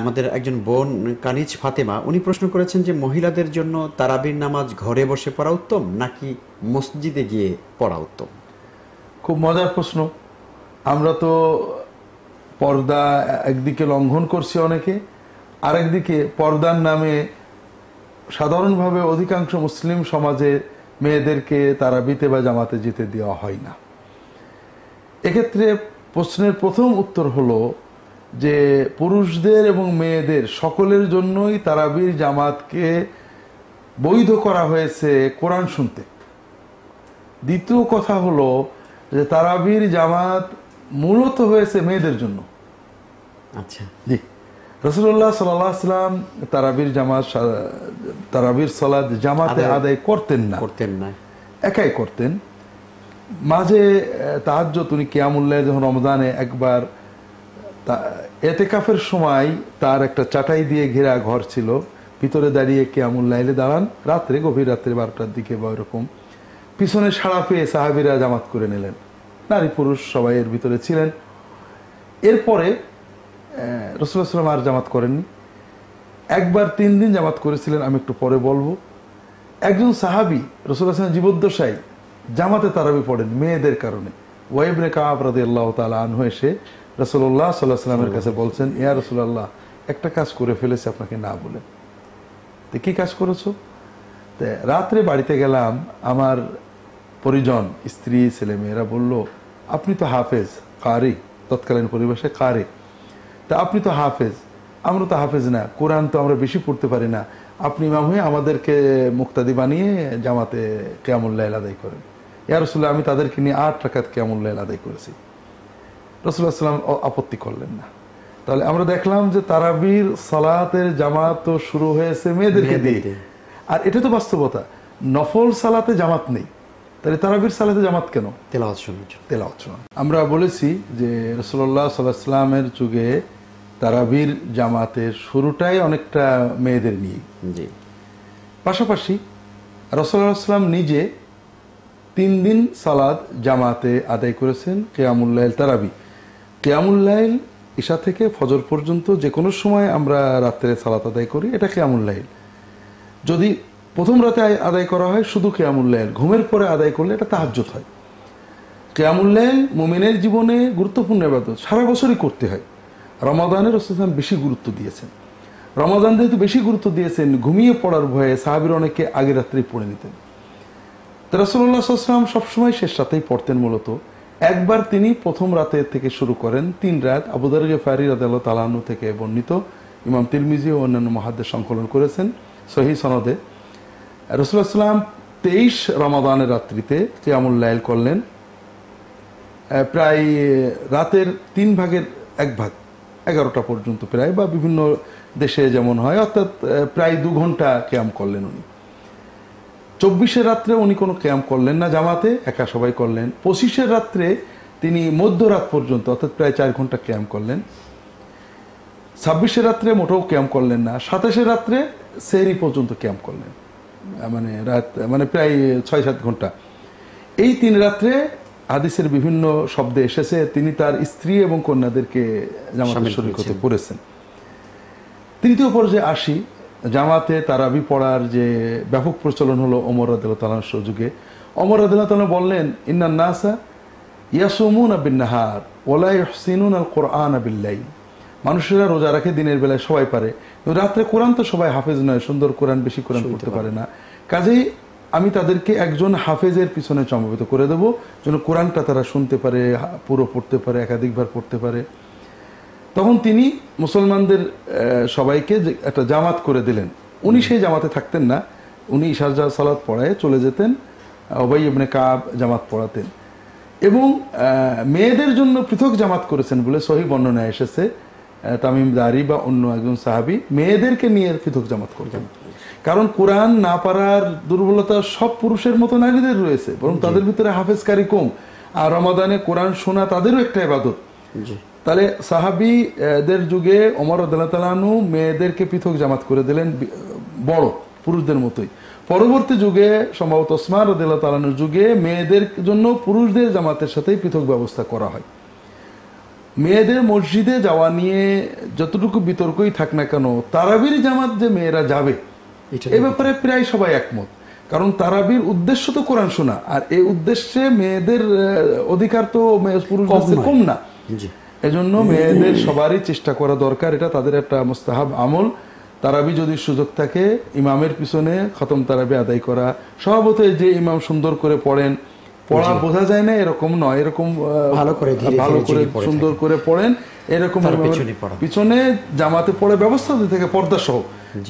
আমাদের একজন বোন কানিজ ফাতেমা উনি প্রশ্ন করেছেন যে মহিলাদের জন্য তারাবির নামাজ ঘরে বসে পড়া উত্তম নাকি মসজিদে গিয়ে পড়া উত্তম খুব মজার প্রশ্ন আমরা তো পর্দা একদিকে লঙ্ঘন করছি অনেকে আরেকদিকে পর্দার নামে সাধারণভাবে অধিকাংশ মুসলিম সমাজে মেয়েদেরকে তারা বিতে বা জামাতে যেতে দেওয়া হয় না এক্ষেত্রে প্রশ্নের প্রথম উত্তর হলো যে পুরুষদের এবং মেয়েদের সকলের জন্যই তারাবির জামাতকে বৈধ করা হয়েছে কোরআন শুনতে দ্বিতীয় কথা হলো যে তারাবির জামাত মূলত হয়েছে মেয়েদের জন্য আচ্ছা জি রসুল্লাহ সাল্লাম তারাবির জামাত তারাবির সালাদ জামাতে আদায় করতেন না করতেন না একাই করতেন মাঝে তাহাজ উনি কেয়ামুল্লাহ যখন রমজানে একবার তা এতে কাফের সময় তার একটা চাটাই দিয়ে ঘেরা ঘর ছিল ভিতরে দাঁড়িয়ে কে আমুল লাইলে দাঁড়ান রাত্রে গভীর রাত্রে বারোটার দিকে বা ওইরকম পিছনে সাড়া পেয়ে সাহাবিরা জামাত করে নিলেন নারী পুরুষ সবাই এর ভিতরে ছিলেন এরপরে রসুলাম আর জামাত করেননি একবার তিন দিন জামাত করেছিলেন আমি একটু পরে বলবো একজন সাহাবি রসুল হাসান জীবদ্দশায় জামাতে তারাবি পড়েন মেয়েদের কারণে ওয়াইবনে কাব রাদি আল্লাহ তালা আনহ এসে রসুল্লাহ সাল্লাহ সাল্লামের কাছে বলছেন ইয়া রসুল্লাহ একটা কাজ করে ফেলেছে আপনাকে না বলে তো কী কাজ করেছো তো রাত্রে বাড়িতে গেলাম আমার পরিজন স্ত্রী ছেলে মেয়েরা বলল আপনি তো হাফেজ কারি তৎকালীন পরিবেশে কারে তা আপনি তো হাফেজ আমরা তো হাফেজ না কোরআন তো আমরা বেশি পড়তে পারি না আপনি ইমাম হয়ে আমাদেরকে মুক্তাদি বানিয়ে জামাতে কেয়ামুল্লাহ আদায় করেন ইয়ারসুল্লাহ আমি তাদেরকে নিয়ে আট টাকাত কেয়ামুল্লাহ আদায় করেছি রসুল্লাহ সাল্লাম আপত্তি করলেন না তাহলে আমরা দেখলাম যে তারাবির সালাতের জামাত শুরু হয়েছে মেয়েদেরকে দিয়ে আর এটা তো বাস্তবতা নফল সালাতে জামাত নেই তাহলে তারাবির সালাতে জামাত কেন তেলাওয়াত শোনার তেলাওয়াত শোনা আমরা বলেছি যে রসল্লাহ সাল্লাহামের যুগে তারাবির জামাতের শুরুটাই অনেকটা মেয়েদের নিয়ে জি পাশাপাশি রসল্লাহাম নিজে তিন দিন সালাদ জামাতে আদায় করেছেন কেয়ামুল্লাহ তারাবি কেয়ামুল লাইল ঈশা থেকে ফজর পর্যন্ত যে কোনো সময় আমরা রাত্রে সালাত আদায় করি এটা কেয়ামুল লাইল যদি প্রথম রাতে আদায় করা হয় শুধু কেয়ামুল লাইল ঘুমের পরে আদায় করলে এটা তাহাজ্জত হয় কেয়ামুল লাইল মোমিনের জীবনে গুরুত্বপূর্ণ আবাদত সারা বছরই করতে হয় রমাদানের রসুলাম বেশি গুরুত্ব দিয়েছেন রমাদান যেহেতু বেশি গুরুত্ব দিয়েছেন ঘুমিয়ে পড়ার ভয়ে সাহাবির অনেকে আগে রাত্রেই পড়ে নিতেন রসল্লা সব সবসময় শেষ রাতেই পড়তেন মূলত একবার তিনি প্রথম রাতে থেকে শুরু করেন তিন রাত আবুদার গেফারি রাদাল তালানু থেকে বর্ণিত ইমাম তিরমিজি ও অন্যান্য মহাদ্দের সংকলন করেছেন সহি সনদে রসুলাম তেইশ রমাদানের রাত্রিতে কেয়ামুল লাইল করলেন প্রায় রাতের তিন ভাগের এক ভাগ এগারোটা পর্যন্ত প্রায় বা বিভিন্ন দেশে যেমন হয় অর্থাৎ প্রায় দু ঘন্টা ক্যাম্প করলেন উনি চব্বিশের রাত্রে উনি কোনো ক্যাম্প করলেন না জামাতে একা সবাই করলেন পঁচিশের রাত্রে তিনি মধ্যরাত পর্যন্ত অর্থাৎ প্রায় চার ঘন্টা ক্যাম্প করলেন ছাব্বিশের রাত্রে মোটেও ক্যাম্প করলেন না সাতাশের রাত্রে সেরি পর্যন্ত ক্যাম্প করলেন মানে রাত মানে প্রায় ছয় সাত ঘন্টা এই তিন রাত্রে হাদিসের বিভিন্ন শব্দে এসেছে তিনি তার স্ত্রী এবং কন্যাদেরকে জামাতে শরীর করতে পড়েছেন তৃতীয় পর্যায়ে আসি জামাতে তারাবি পড়ার যে ব্যাপক প্রচলন হলো অমর রাদিল্লাহ সুযোগে অমর রাদিল্লাহ তালা বললেন ইন্নান নাসা ইয়াসুমুন আবিন নাহার ওলাই হসিনুন আল কোরআন আবিল্লাই মানুষেরা রোজা রাখে দিনের বেলায় সবাই পারে কিন্তু রাত্রে কোরআন তো সবাই হাফেজ নয় সুন্দর কোরআন বেশি কোরআন করতে পারে না কাজেই আমি তাদেরকে একজন হাফেজের পিছনে চমবিত করে দেবো যেন কোরআনটা তারা শুনতে পারে পুরো পড়তে পারে একাধিকবার পড়তে পারে তখন তিনি মুসলমানদের সবাইকে একটা জামাত করে দিলেন উনি সেই জামাতে থাকতেন না উনি ইশারজা সালাত পড়ায় চলে যেতেন অবাই এমনি কাব জামাত পড়াতেন এবং মেয়েদের জন্য পৃথক জামাত করেছেন বলে সহি বর্ণনা এসেছে তামিম দারি বা অন্য একজন সাহাবি মেয়েদেরকে নিয়ে পৃথক জামাত করতেন কারণ কোরআন না পারার দুর্বলতা সব পুরুষের মতো নারীদের রয়েছে বরং তাদের ভিতরে হাফেজকারী কম আর রমাদানে কোরআন শোনা তাদেরও একটা এবাদত তাহলে সাহাবিদের যুগে অমর আদালতালানু মেয়েদেরকে পৃথক জামাত করে দিলেন বড় পুরুষদের মতোই পরবর্তী যুগে সম্ভবত ওসমান রদালানুর যুগে মেয়েদের জন্য পুরুষদের জামাতের সাথেই পৃথক ব্যবস্থা করা হয় মেয়েদের মসজিদে যাওয়া নিয়ে যতটুকু বিতর্কই থাক না কেন তারাবির জামাত যে মেয়েরা যাবে এ ব্যাপারে প্রায় সবাই একমত কারণ তারাবির উদ্দেশ্য তো কোরআন শোনা আর এই উদ্দেশ্যে মেয়েদের অধিকার তো পুরুষদের কম না এজন্য মেয়েদের সবারই চেষ্টা করা দরকার এটা তাদের একটা মোস্তাহাব আমল তারাবি যদি সুযোগ থাকে ইমামের পিছনে খতম তারাবি আদায় করা স্বভাবত যে ইমাম সুন্দর করে পড়েন পড়া বোঝা যায় না এরকম নয় এরকম ভালো করে ভালো করে সুন্দর করে পড়েন এরকম পিছনে জামাতে পড়ে ব্যবস্থা থেকে পর্দা সহ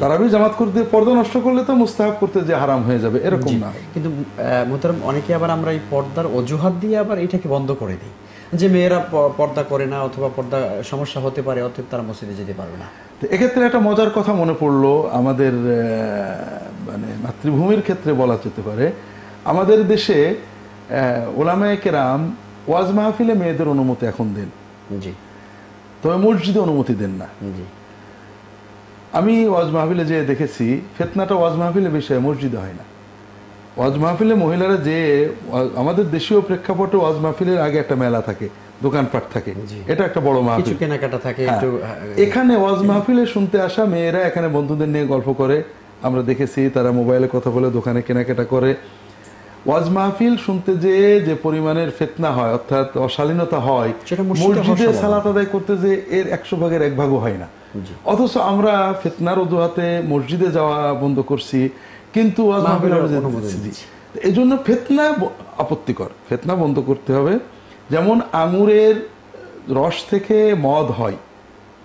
তারাবি জামাত করতে পর্দা নষ্ট করলে তো মুস্তাহাব করতে যে হারাম হয়ে যাবে এরকম না কিন্তু মোতারাম অনেকে আবার আমরা এই পর্দার অজুহাত দিয়ে আবার এটাকে বন্ধ করে দিই যে মেয়েরা পর্দা করে না অথবা পর্দা সমস্যা হতে পারে অর্থাৎ তারা মসজিদে যেতে পারবে না তো এক্ষেত্রে একটা মজার কথা মনে পড়লো আমাদের মানে মাতৃভূমির ক্ষেত্রে বলা যেতে পারে আমাদের দেশে ওলামায় কেরাম ওয়াজ মাহফিলে মেয়েদের অনুমতি এখন দেন জি তবে মসজিদে অনুমতি দেন না জি আমি ওয়াজ মাহফিলে যেয়ে দেখেছি ফেতনাটা ওয়াজ মাহফিলে হয় মসজিদে হয় না ওয়াজ মাহফিলে মহিলারা যে আমাদের দেশীয় প্রেক্ষাপটে ওয়াজ মাহফিলের আগে একটা মেলা থাকে দোকানপাট থাকে এটা একটা বড় মাহফিল কেনাকাটা থাকে হ্যাঁ। হ্যাঁ, এখানে ওয়াজ মাহফিলে শুনতে আসা মেয়েরা এখানে বন্ধুদের নিয়ে গল্প করে আমরা দেখেছি তারা মোবাইলে কথা বলে দোকানে কেনাকাটা করে ওয়াজ মাহফিল শুনতে যে যে পরিমাণের ফেতনা হয় অর্থাৎ অশালীনতা হয় মসজিদে সালাত আদায় করতে যে এর একশো ভাগের এক ভাগও হয় না অথচ আমরা ফেতনার অজুহাতে মসজিদে যাওয়া বন্ধ করছি কিন্তু ওয়াজ মাহফিলের এই জন্য ফেতনা আপত্তিকর ফেতনা বন্ধ করতে হবে যেমন আঙুরের রস থেকে মদ হয়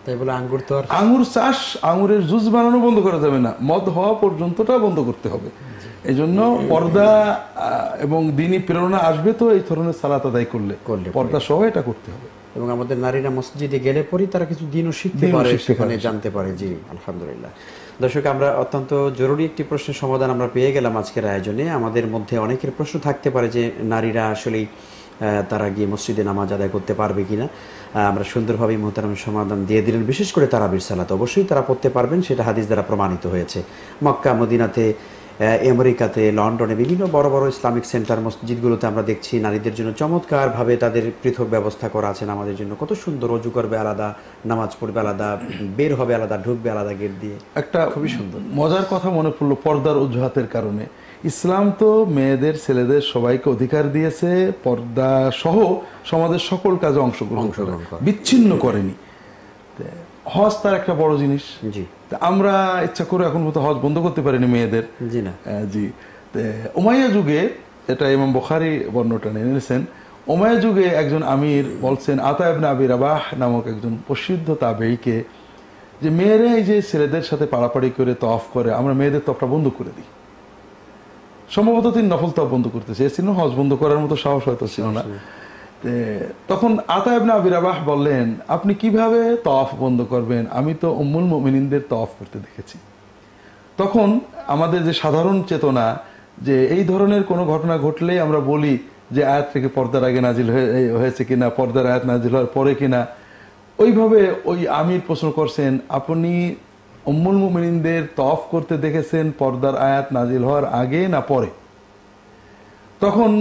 তাই বলে আঙ্গুর তো আঙুর চাষ আঙুরের জুস বানানো বন্ধ করা যাবে না মদ হওয়া পর্যন্তটা বন্ধ করতে হবে এই জন্য পর্দা এবং দিনই প্রেরণা আসবে তো এই ধরনের সালাত আদায় করলে পর্দা সহ এটা করতে হবে এবং আমাদের নারীরা মসজিদে গেলে পরে তারা কিছু দিনও শিখতে পারে সেখানে জানতে পারে জি আলহামদুলিল্লাহ দর্শক আমরা অত্যন্ত জরুরি একটি প্রশ্নের সমাধান আমরা পেয়ে গেলাম আজকের আয়োজনে আমাদের মধ্যে অনেকের প্রশ্ন থাকতে পারে যে নারীরা আসলেই তারা গিয়ে মসজিদে নামাজ আদায় করতে পারবে কিনা আমরা সুন্দরভাবে মোহতারাম সমাধান দিয়ে দিলেন বিশেষ করে তারা বিরসালাত অবশ্যই তারা পড়তে পারবেন সেটা হাদিস দ্বারা প্রমাণিত হয়েছে মক্কা মদিনাতে আমেরিকাতে লন্ডনে বিভিন্ন বড় বড় ইসলামিক সেন্টার মসজিদগুলোতে আমরা দেখছি নারীদের জন্য চমৎকারভাবে তাদের পৃথক ব্যবস্থা করা আছে নামাজের জন্য কত সুন্দর রোজু করবে আলাদা নামাজ পড়বে আলাদা বের হবে আলাদা ঢুকবে আলাদা গেট দিয়ে একটা খুবই সুন্দর মজার কথা মনে পড়লো পর্দার অজুহাতের কারণে ইসলাম তো মেয়েদের ছেলেদের সবাইকে অধিকার দিয়েছে পর্দা সহ সমাজের সকল কাজে অংশগ্রহণ বিচ্ছিন্ন করেনি হজ তার একটা বড় জিনিস জি আমরা ইচ্ছা করে এখন পর্যন্ত হজ বন্ধ করতে পারিনি মেয়েদের জি না জি ওমাইয়া যুগে এটা ইমাম বখারি বর্ণটা নিয়ে নিয়েছেন ওমায়া যুগে একজন আমির বলছেন আতায়ব না আবির আবাহ নামক একজন প্রসিদ্ধ তাবেইকে যে মেয়েরা এই যে ছেলেদের সাথে পাড়াপাড়ি করে তফ করে আমরা মেয়েদের তফটা বন্ধ করে দিই সম্ভবত তিনি নফল তফ বন্ধ করতেছে এ চিহ্ন হজ বন্ধ করার মতো সাহস হয়তো ছিল না তখন আতা ইবনা আবির আবাহ বললেন আপনি কিভাবে তফ বন্ধ করবেন আমি তো অমুল মোমিনিনদের তফ করতে দেখেছি তখন আমাদের যে সাধারণ চেতনা যে এই ধরনের কোনো ঘটনা ঘটলেই আমরা বলি যে আয়াত থেকে পর্দার আগে নাজিল হয়েছে কিনা পর্দার আয়াত নাজিল হওয়ার পরে কিনা ওইভাবে ওই আমির প্রশ্ন করছেন আপনি অমুল মোমিনদের তফ করতে দেখেছেন পর্দার আয়াত নাজিল হওয়ার আগে না পরে তখন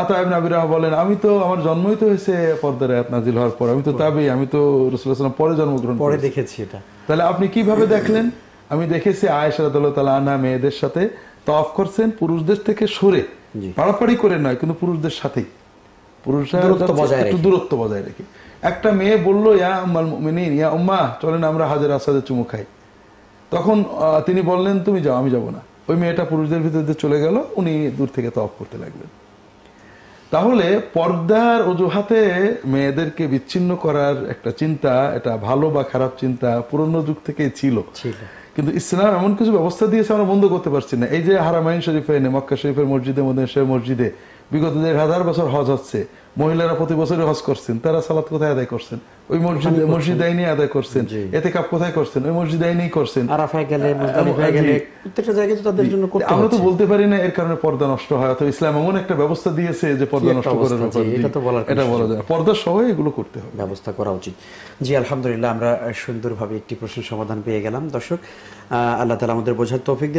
আতায়ব নাবিরা বলেন আমি তো আমার জন্মই তো হয়েছে পর্দার আয়াত নাজিল হওয়ার পর আমি তো তাবি আমি তো রসুল্লাহাম পরে জন্মগ্রহণ পরে দেখেছি এটা তাহলে আপনি কিভাবে দেখলেন আমি দেখেছি আয়েশারাদুল্লাহ আনা মেয়েদের সাথে তফ করছেন পুরুষদের থেকে সরে পাড়াপাড়ি করে নয় কিন্তু পুরুষদের সাথেই পুরুষরা দূরত্ব বজায় রেখে একটা মেয়ে বললো ইয়া আম্মাল মিনিন ইয়া উম্মা চলেন আমরা হাজার আসাদে চুমু খাই তখন তিনি বললেন তুমি যাও আমি যাব না ওই মেয়েটা পুরুষদের ভিতর দিয়ে চলে গেল উনি দূর থেকে তফ করতে লাগলেন তাহলে পর্দার অজুহাতে মেয়েদেরকে বিচ্ছিন্ন করার একটা চিন্তা এটা ভালো বা খারাপ চিন্তা পুরনো যুগ থেকেই ছিল কিন্তু ইসলাম এমন কিছু ব্যবস্থা দিয়েছে আমরা বন্ধ করতে পারছি না এই যে হারামাইন শরীফে মক্কা শরীফের মসজিদে মধ্যে সে মসজিদে বিগত দেড় হাজার বছর হজ হচ্ছে মহিলারা প্রতি বছরে হজ করছেন তারা সালাত কোথায় আদায় করছেন ওই মসজিদে মসজিদ আইনি আদায় করছেন এতে কাপ কোথায় করছেন ওই মসজিদ আইনি করছেন আমরা তো বলতে পারি না এর কারণে পর্দা নষ্ট হয় অথবা ইসলাম এমন একটা ব্যবস্থা দিয়েছে যে পর্দা নষ্ট করে এটা বলা যায় পর্দা সহ এগুলো করতে হবে ব্যবস্থা করা উচিত জি আলহামদুলিল্লাহ আমরা সুন্দরভাবে একটি প্রশ্নের সমাধান পেয়ে গেলাম দর্শক আল্লাহ তালা আমাদের বোঝার তৌফিক